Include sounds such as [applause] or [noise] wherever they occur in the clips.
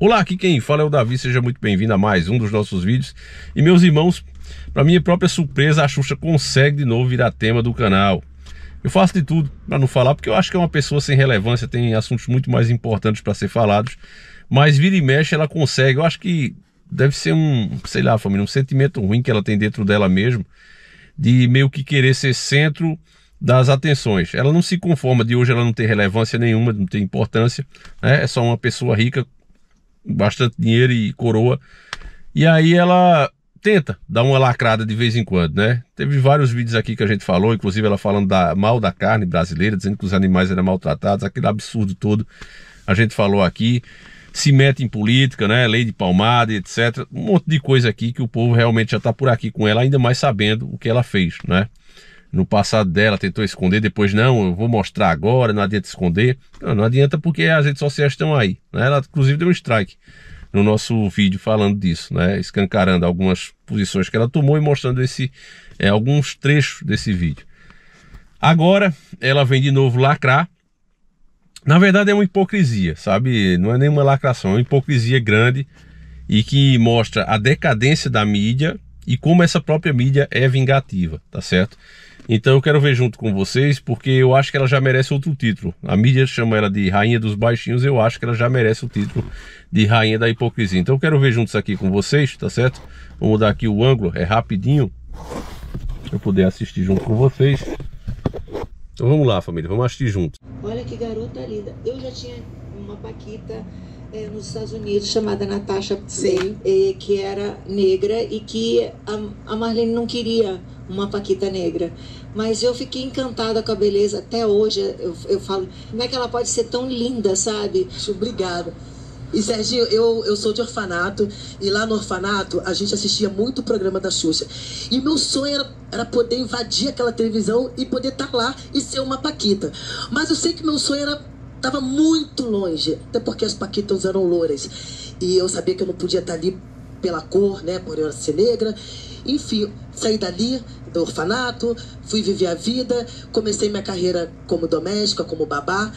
Olá, aqui quem fala é o Davi, seja muito bem-vindo a mais um dos nossos vídeos. E meus irmãos, para minha própria surpresa, a Xuxa consegue de novo virar tema do canal. Eu faço de tudo para não falar, porque eu acho que é uma pessoa sem relevância, tem assuntos muito mais importantes para ser falados, mas vira e mexe ela consegue. Eu acho que deve ser um, sei lá, família, um sentimento ruim que ela tem dentro dela mesmo, de meio que querer ser centro das atenções. Ela não se conforma de hoje, ela não tem relevância nenhuma, não tem importância, né? é só uma pessoa rica bastante dinheiro e coroa. E aí ela tenta dar uma lacrada de vez em quando, né? Teve vários vídeos aqui que a gente falou, inclusive ela falando da, mal da carne brasileira, dizendo que os animais eram maltratados, aquele absurdo todo a gente falou aqui. Se mete em política, né? Lei de palmada, etc. Um monte de coisa aqui que o povo realmente já está por aqui com ela, ainda mais sabendo o que ela fez, né? no passado dela, tentou esconder, depois não, eu vou mostrar agora, não adianta esconder. Não, não adianta porque as redes sociais estão aí. Né? Ela inclusive deu um strike no nosso vídeo falando disso, né? escancarando algumas posições que ela tomou e mostrando esse, é, alguns trechos desse vídeo. Agora ela vem de novo lacrar. Na verdade é uma hipocrisia, sabe? Não é nenhuma lacração, é uma hipocrisia grande e que mostra a decadência da mídia e como essa própria mídia é vingativa, tá certo? Então eu quero ver junto com vocês, porque eu acho que ela já merece outro título. A mídia chama ela de Rainha dos Baixinhos, eu acho que ela já merece o título de Rainha da Hipocrisia. Então eu quero ver juntos aqui com vocês, tá certo? Vou mudar aqui o ângulo, é rapidinho, pra eu poder assistir junto com vocês. Então vamos lá, família, vamos assistir juntos. Olha que garota linda. Eu já tinha uma paquita é, nos Estados Unidos chamada Natasha Psey, é, que era negra e que a, a Marlene não queria uma Paquita negra. Mas eu fiquei encantada com a beleza. Até hoje eu, eu falo, como é que ela pode ser tão linda, sabe? Obrigada. E Serginho, eu, eu sou de orfanato e lá no orfanato a gente assistia muito o programa da Xuxa. E meu sonho era, era poder invadir aquela televisão e poder estar tá lá e ser uma Paquita. Mas eu sei que meu sonho era Tava muito longe, até porque as paquitas eram louras. E eu sabia que eu não podia estar ali pela cor, né, por eu ser negra. Enfim, saí dali, do orfanato, fui viver a vida, comecei minha carreira como doméstica, como babá.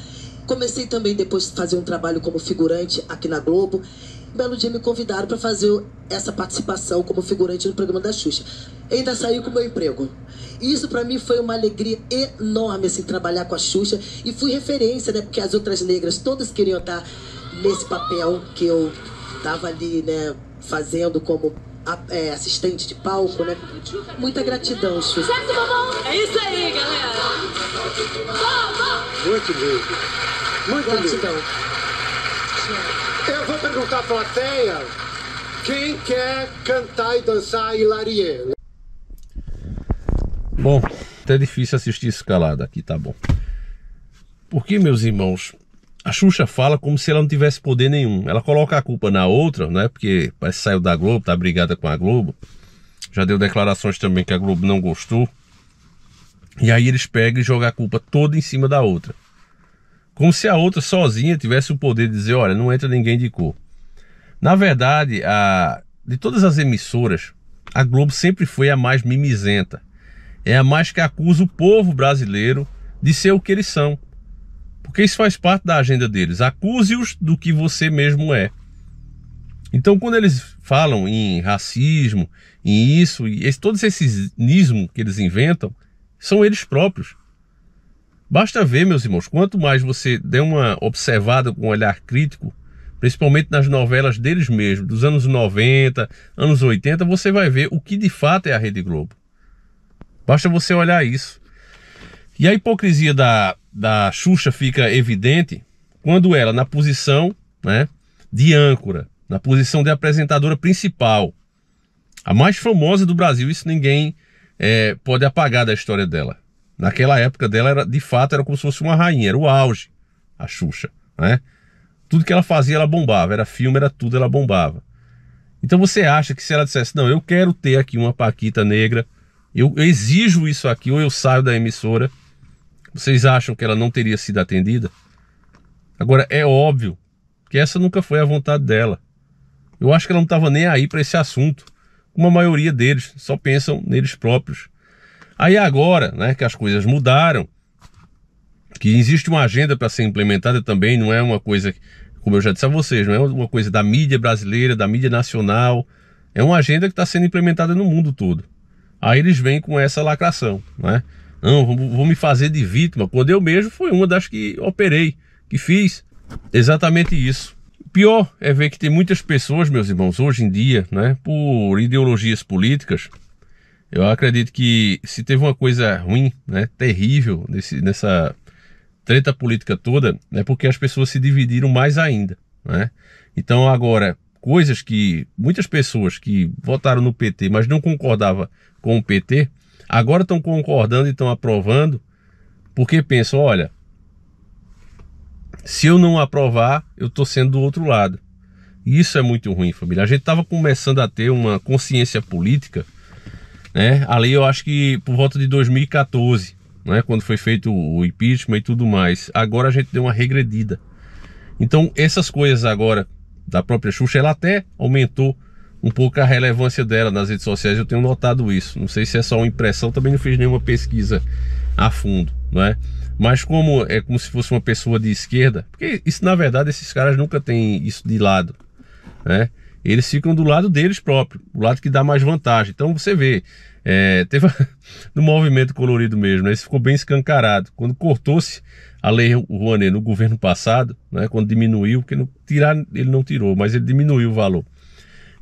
Comecei também depois a fazer um trabalho como figurante aqui na Globo. Um belo dia me convidaram para fazer essa participação como figurante no programa da Xuxa ainda saí com o meu emprego. Isso para mim foi uma alegria enorme, assim, trabalhar com a Xuxa. E fui referência, né? Porque as outras negras todas queriam estar nesse papel que eu tava ali, né? Fazendo como é, assistente de palco, né? Muita gratidão, Xuxa. É isso aí, galera. Muito bom. Muito gratidão. Bom. Eu vou perguntar pra plateia quem quer cantar e dançar Hilarie. Bom, até difícil assistir escalada aqui, tá bom. Porque, meus irmãos, a Xuxa fala como se ela não tivesse poder nenhum. Ela coloca a culpa na outra, né? Porque parece que saiu da Globo, tá brigada com a Globo. Já deu declarações também que a Globo não gostou. E aí eles pegam e jogam a culpa toda em cima da outra. Como se a outra sozinha tivesse o poder de dizer, olha, não entra ninguém de cor. Na verdade, a... de todas as emissoras, a Globo sempre foi a mais mimizenta é a mais que acusa o povo brasileiro de ser o que eles são. Porque isso faz parte da agenda deles. Acuse-os do que você mesmo é. Então, quando eles falam em racismo, em isso, e esse, todos esses nismos que eles inventam, são eles próprios. Basta ver, meus irmãos, quanto mais você der uma observada com um olhar crítico, principalmente nas novelas deles mesmos, dos anos 90, anos 80, você vai ver o que de fato é a Rede Globo. Basta você olhar isso. E a hipocrisia da, da Xuxa fica evidente quando ela, na posição né, de âncora, na posição de apresentadora principal, a mais famosa do Brasil, isso ninguém é, pode apagar da história dela. Naquela época dela, era, de fato, era como se fosse uma rainha, era o auge, a Xuxa. Né? Tudo que ela fazia, ela bombava, era filme, era tudo, ela bombava. Então você acha que se ela dissesse, não, eu quero ter aqui uma Paquita negra eu exijo isso aqui ou eu saio da emissora. Vocês acham que ela não teria sido atendida? Agora, é óbvio que essa nunca foi a vontade dela. Eu acho que ela não estava nem aí para esse assunto. Como a maioria deles, só pensam neles próprios. Aí agora, né, que as coisas mudaram, que existe uma agenda para ser implementada também, não é uma coisa, como eu já disse a vocês, não é uma coisa da mídia brasileira, da mídia nacional, é uma agenda que está sendo implementada no mundo todo. Aí eles vêm com essa lacração, né? Não, vou, vou me fazer de vítima, quando eu mesmo fui uma das que operei, que fiz exatamente isso. Pior é ver que tem muitas pessoas, meus irmãos, hoje em dia, né, por ideologias políticas, eu acredito que se teve uma coisa ruim, né, terrível nesse, nessa treta política toda, é porque as pessoas se dividiram mais ainda, né? Então agora, coisas que muitas pessoas que votaram no PT, mas não concordava com o PT, agora estão concordando e estão aprovando, porque pensam, olha, se eu não aprovar, eu estou sendo do outro lado. E isso é muito ruim, família. A gente estava começando a ter uma consciência política, né? Ali eu acho que por volta de 2014, né? Quando foi feito o impeachment e tudo mais. Agora a gente deu uma regredida. Então essas coisas agora da própria Xuxa, ela até aumentou um pouco a relevância dela nas redes sociais. Eu tenho notado isso. Não sei se é só uma impressão, também não fiz nenhuma pesquisa a fundo, não é? Mas como é como se fosse uma pessoa de esquerda, porque isso na verdade esses caras nunca têm isso de lado, né? Eles ficam do lado deles próprios, o lado que dá mais vantagem. Então você vê, é, teve [laughs] no movimento colorido mesmo, né? Isso ficou bem escancarado. Quando cortou-se a lei Rouanet no governo passado, né? Quando diminuiu, porque não, tirar ele não tirou, mas ele diminuiu o valor.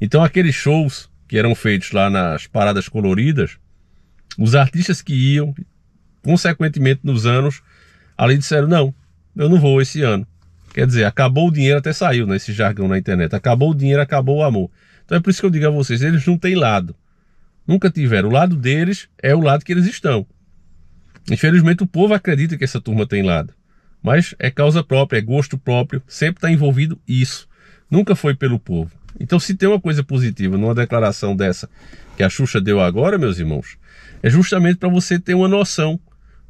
Então aqueles shows que eram feitos lá nas paradas coloridas, os artistas que iam, consequentemente nos anos, ali disseram, não, eu não vou esse ano. Quer dizer, acabou o dinheiro, até saiu né, jargão na internet. Acabou o dinheiro, acabou o amor. Então é por isso que eu digo a vocês, eles não têm lado. Nunca tiveram. O lado deles é o lado que eles estão. Infelizmente o povo acredita que essa turma tem lado. Mas é causa própria, é gosto próprio, sempre está envolvido isso. Nunca foi pelo povo. Então, se tem uma coisa positiva numa declaração dessa que a Xuxa deu agora, meus irmãos, é justamente para você ter uma noção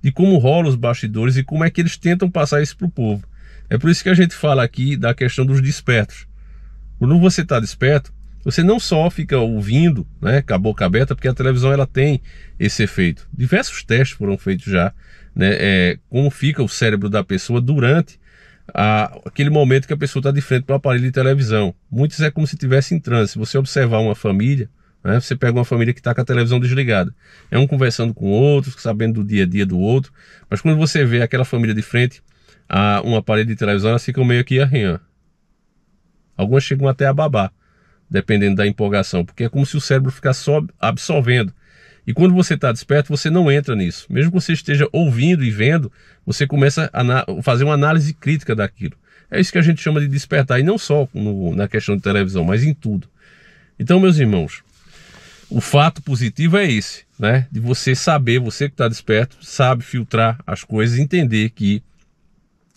de como rolam os bastidores e como é que eles tentam passar isso para o povo. É por isso que a gente fala aqui da questão dos despertos. Quando você está desperto, você não só fica ouvindo, né, com a boca aberta, porque a televisão ela tem esse efeito. Diversos testes foram feitos já, né, é, como fica o cérebro da pessoa durante a, aquele momento que a pessoa está de frente para o aparelho de televisão. Muitos é como se estivesse em transe. Se você observar uma família, né, você pega uma família que está com a televisão desligada. É um conversando com outros, sabendo do dia a dia do outro. Mas quando você vê aquela família de frente a um aparelho de televisão, elas ficam meio que arranhando. Algumas chegam até a babar, dependendo da empolgação, porque é como se o cérebro ficasse só absorvendo. E quando você está desperto, você não entra nisso. Mesmo que você esteja ouvindo e vendo, você começa a fazer uma análise crítica daquilo. É isso que a gente chama de despertar, e não só no, na questão de televisão, mas em tudo. Então, meus irmãos, o fato positivo é esse, né? De você saber, você que está desperto, sabe filtrar as coisas, entender que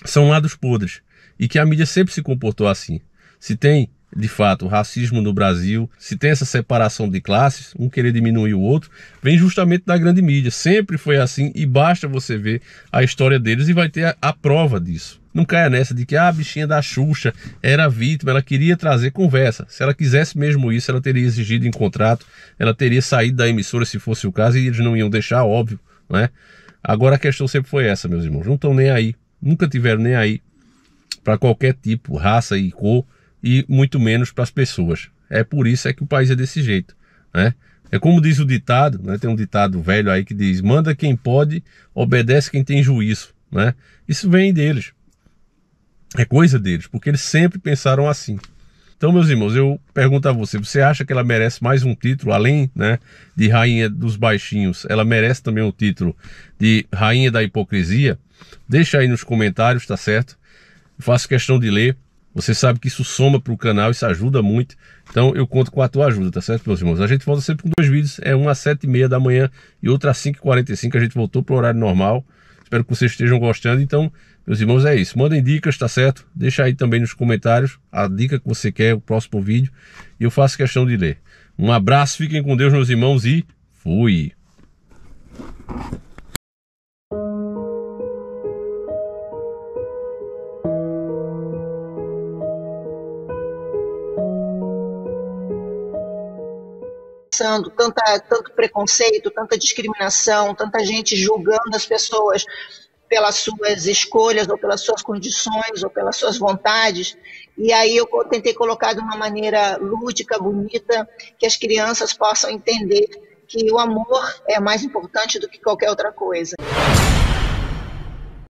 são lados podres e que a mídia sempre se comportou assim. Se tem de fato, o racismo no Brasil, se tem essa separação de classes, um querer diminuir o outro, vem justamente da grande mídia. Sempre foi assim e basta você ver a história deles e vai ter a, a prova disso. Não caia nessa de que ah, a bichinha da Xuxa era vítima, ela queria trazer conversa. Se ela quisesse mesmo isso, ela teria exigido em contrato, ela teria saído da emissora se fosse o caso e eles não iam deixar, óbvio, né? Agora a questão sempre foi essa, meus irmãos. Não estão nem aí, nunca tiveram nem aí para qualquer tipo, raça e cor e muito menos para as pessoas. É por isso é que o país é desse jeito, né? É como diz o ditado, né? Tem um ditado velho aí que diz: manda quem pode, obedece quem tem juízo, né? Isso vem deles. É coisa deles, porque eles sempre pensaram assim. Então, meus irmãos, eu pergunto a você: você acha que ela merece mais um título, além né, de Rainha dos Baixinhos? Ela merece também o título de Rainha da Hipocrisia? Deixa aí nos comentários, tá certo? Eu faço questão de ler. Você sabe que isso soma para o canal, isso ajuda muito. Então eu conto com a tua ajuda, tá certo, meus irmãos? A gente volta sempre com dois vídeos. É um às 7h30 da manhã e outro às 5h45. A gente voltou para o horário normal. Espero que vocês estejam gostando. Então, meus irmãos, é isso. Mandem dicas, tá certo? Deixa aí também nos comentários a dica que você quer, o próximo vídeo. E eu faço questão de ler. Um abraço, fiquem com Deus, meus irmãos, e fui! tanta, tanto preconceito, tanta discriminação, tanta gente julgando as pessoas pelas suas escolhas ou pelas suas condições ou pelas suas vontades. E aí eu tentei colocar de uma maneira lúdica, bonita, que as crianças possam entender que o amor é mais importante do que qualquer outra coisa.